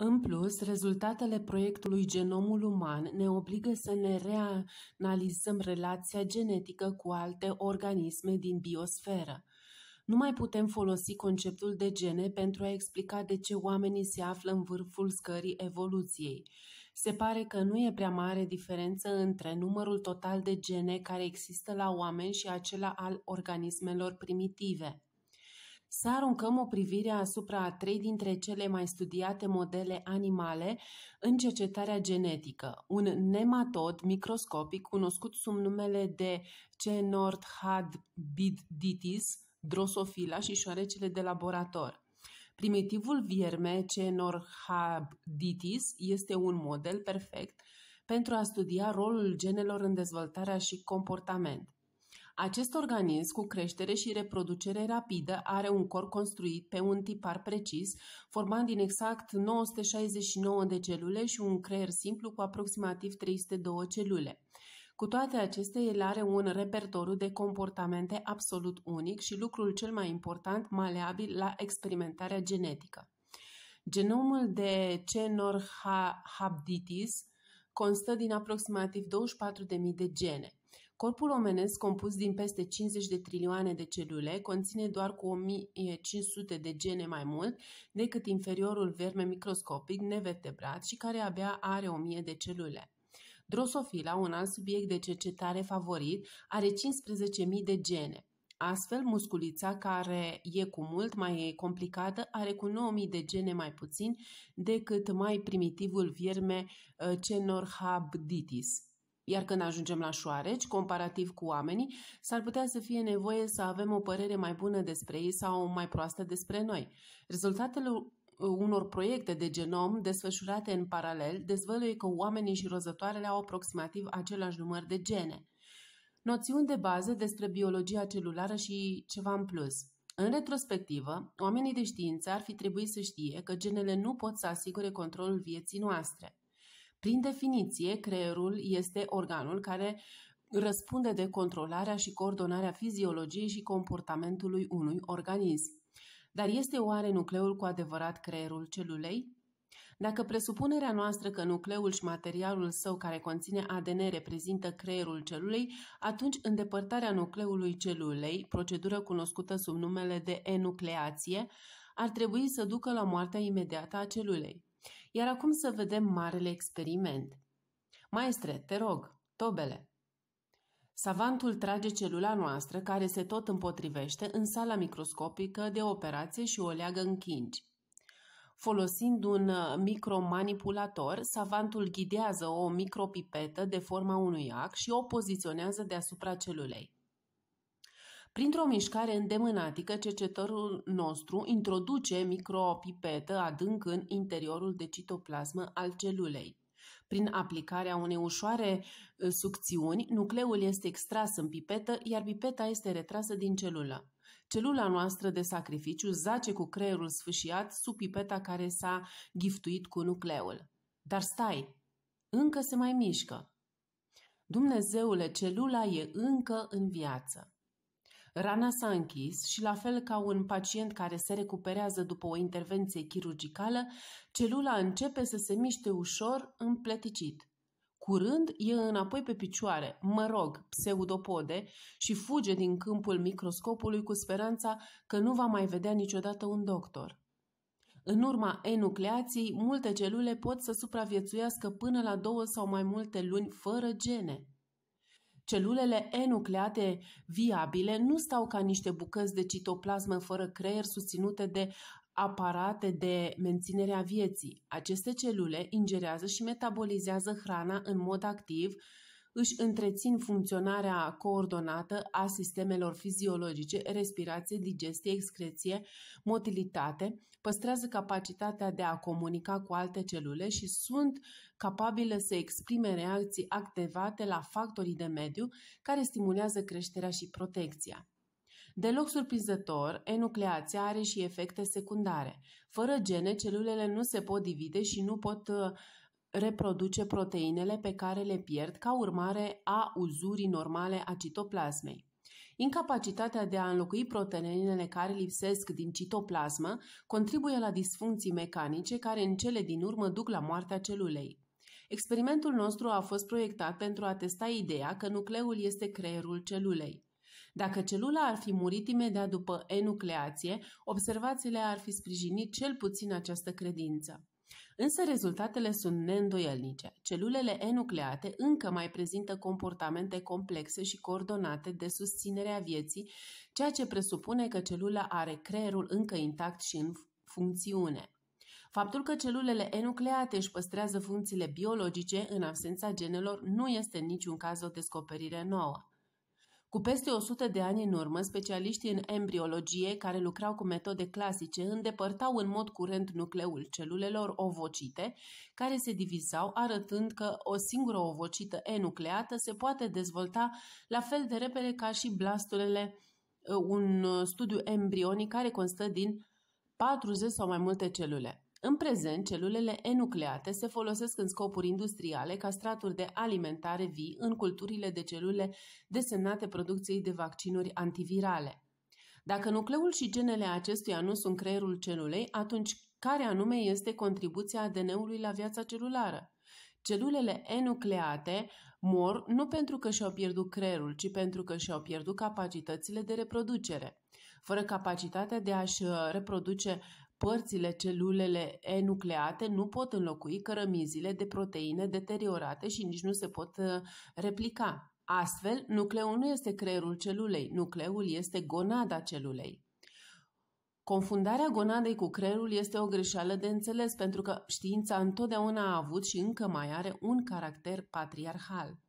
În plus, rezultatele proiectului Genomul uman ne obligă să ne reanalizăm relația genetică cu alte organisme din biosferă. Nu mai putem folosi conceptul de gene pentru a explica de ce oamenii se află în vârful scării evoluției. Se pare că nu e prea mare diferență între numărul total de gene care există la oameni și acela al organismelor primitive. Să aruncăm o privire asupra a trei dintre cele mai studiate modele animale în cercetarea genetică. Un nematod microscopic cunoscut sub numele de Cenorthadbiditis, drosofila și șoarecele de laborator. Primitivul vierme C. Cenorhabditis este un model perfect pentru a studia rolul genelor în dezvoltarea și comportament. Acest organism cu creștere și reproducere rapidă are un corp construit pe un tipar precis, formând din exact 969 de celule și un creier simplu cu aproximativ 302 celule. Cu toate acestea, el are un repertoriu de comportamente absolut unic și lucrul cel mai important, maleabil la experimentarea genetică. Genomul de Cenorhabditis constă din aproximativ 24.000 de gene. Corpul omenesc, compus din peste 50 de trilioane de celule, conține doar cu 1500 de gene mai mult decât inferiorul verme microscopic nevertebrat și care abia are 1000 de celule. Drosofila, un alt subiect de cercetare favorit, are 15.000 de gene. Astfel, musculița, care e cu mult mai complicată, are cu 9000 de gene mai puțin decât mai primitivul vierme uh, Cenorhabditis. Iar când ajungem la șoareci, comparativ cu oamenii, s-ar putea să fie nevoie să avem o părere mai bună despre ei sau mai proastă despre noi. Rezultatele unor proiecte de genom desfășurate în paralel dezvăluie că oamenii și rozătoarele au aproximativ același număr de gene. Noțiuni de bază despre biologia celulară și ceva în plus. În retrospectivă, oamenii de știință ar fi trebuit să știe că genele nu pot să asigure controlul vieții noastre. Prin definiție, creierul este organul care răspunde de controlarea și coordonarea fiziologiei și comportamentului unui organism. Dar este oare nucleul cu adevărat creierul celulei? Dacă presupunerea noastră că nucleul și materialul său care conține ADN reprezintă creierul celulei, atunci îndepărtarea nucleului celulei, procedură cunoscută sub numele de enucleație, ar trebui să ducă la moartea imediată a celulei. Iar acum să vedem marele experiment. Maestre, te rog, tobele! Savantul trage celula noastră, care se tot împotrivește, în sala microscopică de operație și o leagă în chingi. Folosind un uh, micromanipulator, savantul ghidează o micropipetă de forma unui ac și o poziționează deasupra celulei. Printr-o mișcare îndemânatică, cercetorul nostru introduce micropipetă adânc în interiorul de citoplasmă al celulei. Prin aplicarea unei ușoare ă, sucțiuni, nucleul este extras în pipetă, iar pipeta este retrasă din celulă. Celula noastră de sacrificiu zace cu creierul sfâșiat sub pipeta care s-a giftuit cu nucleul. Dar stai! Încă se mai mișcă. Dumnezeule, celula e încă în viață. Rana s-a închis și, la fel ca un pacient care se recuperează după o intervenție chirurgicală, celula începe să se miște ușor, împleticit. Curând e înapoi pe picioare, mă rog, pseudopode, și fuge din câmpul microscopului cu speranța că nu va mai vedea niciodată un doctor. În urma enucleației, multe celule pot să supraviețuiască până la două sau mai multe luni fără gene. Celulele enucleate viabile nu stau ca niște bucăți de citoplasmă fără creier susținute de aparate de menținere a vieții. Aceste celule ingerează și metabolizează hrana în mod activ, își întrețin funcționarea coordonată a sistemelor fiziologice, respirație, digestie, excreție, motilitate, păstrează capacitatea de a comunica cu alte celule și sunt capabile să exprime reacții activate la factorii de mediu care stimulează creșterea și protecția. Deloc surprinzător, enucleația are și efecte secundare. Fără gene, celulele nu se pot divide și nu pot reproduce proteinele pe care le pierd ca urmare a uzurii normale a citoplasmei. Incapacitatea de a înlocui proteinele care lipsesc din citoplasmă contribuie la disfuncții mecanice care în cele din urmă duc la moartea celulei. Experimentul nostru a fost proiectat pentru a testa ideea că nucleul este creierul celulei. Dacă celula ar fi murit imediat după enucleație, observațiile ar fi sprijinit cel puțin această credință. Însă rezultatele sunt neîndoielnice. Celulele enucleate încă mai prezintă comportamente complexe și coordonate de susținere a vieții, ceea ce presupune că celula are creierul încă intact și în funcțiune. Faptul că celulele enucleate își păstrează funcțiile biologice în absența genelor nu este în niciun caz o descoperire nouă. Cu peste 100 de ani în urmă, specialiștii în embriologie care lucrau cu metode clasice îndepărtau în mod curent nucleul celulelor ovocite, care se divizau arătând că o singură ovocită enucleată se poate dezvolta la fel de repede ca și blastulele, uh, un uh, studiu embrionic care constă din 40 sau mai multe celule. În prezent, celulele enucleate se folosesc în scopuri industriale ca straturi de alimentare vii în culturile de celule desemnate producției de vaccinuri antivirale. Dacă nucleul și genele acestuia nu sunt creierul celulei, atunci care anume este contribuția ADN-ului la viața celulară? Celulele enucleate mor nu pentru că și-au pierdut creierul, ci pentru că și-au pierdut capacitățile de reproducere. Fără capacitatea de a-și uh, reproduce părțile celulele enucleate nu pot înlocui cărămizile de proteine deteriorate și nici nu se pot uh, replica. Astfel, nucleul nu este creierul celulei, nucleul este gonada celulei. Confundarea gonadei cu creierul este o greșeală de înțeles pentru că știința întotdeauna a avut și încă mai are un caracter patriarhal.